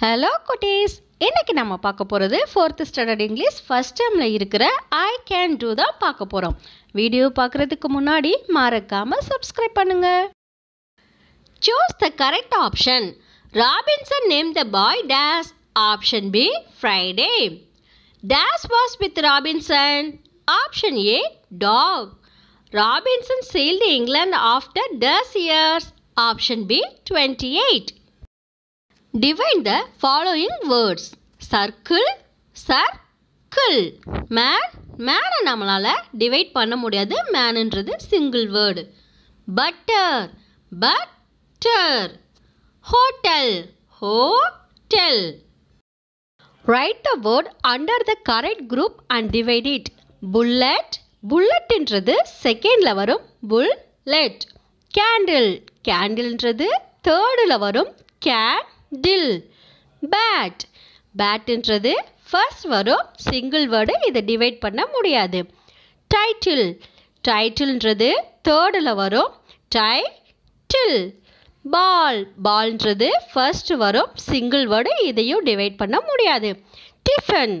Hello குட்டீஸ் இன்றைக்கி நம்ம பார்க்க போகிறது ஃபோர்த்து ஸ்டாண்டர்ட் இங்கிலீஷ் ஃபஸ்ட் டைமில் இருக்கிற ஐ கேன் டூ தான் பார்க்க போகிறோம் வீடியோ பார்க்குறதுக்கு முன்னாடி மறக்காமல் சப்ஸ்கிரைப் பண்ணுங்கள் choose the correct option Robinson name the boy days option B Friday days was with Robinson option A dog Robinson sailed England after thus years option B twenty eight divide the following words circle circle man மேனை நம்மளால் டிவைட் பண்ண முடியாது மேனுன்றது single word butter butter hotel hotel write the word under the correct group and divide it bullet புல்லட்ன்றது செகண்டில் வரும் bullet candle கேண்டில்ன்றது தேர்டில் வரும் கேன் டில் பேட் பேட்டுன்றது ஃபர்ஸ்ட் வரும் சிங்கிள் வேர்டு இதை டிவைட் பண்ண முடியாது டைட்டில் டைட்டில்ன்றது தேர்டில் வரும் டை டில் பால் பால்ன்றது ஃபர்ஸ்ட் வரும் சிங்கிள் வேர்டு இதையும் டிவைட் பண்ண முடியாது டிஃபன்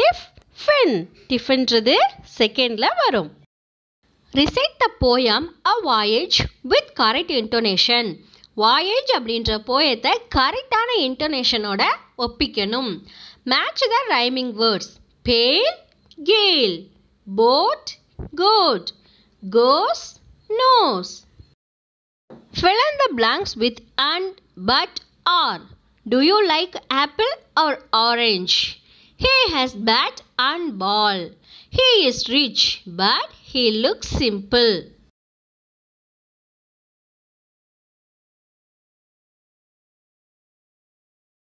டிஃப் ஃபின் டிஃபன்றது செகண்டில் வரும் recite the poem a voyage with correct intonation. Voyage அப்படின்ற போயத்தை கரெக்டான இன்டர்நேஷனோட ஒப்பிக்கணும் match the rhyming words bale gale boat coat goes nose Fill in the blanks with and, but, or. Do you like apple or orange? He has bat and ball. He is rich, but he looks simple.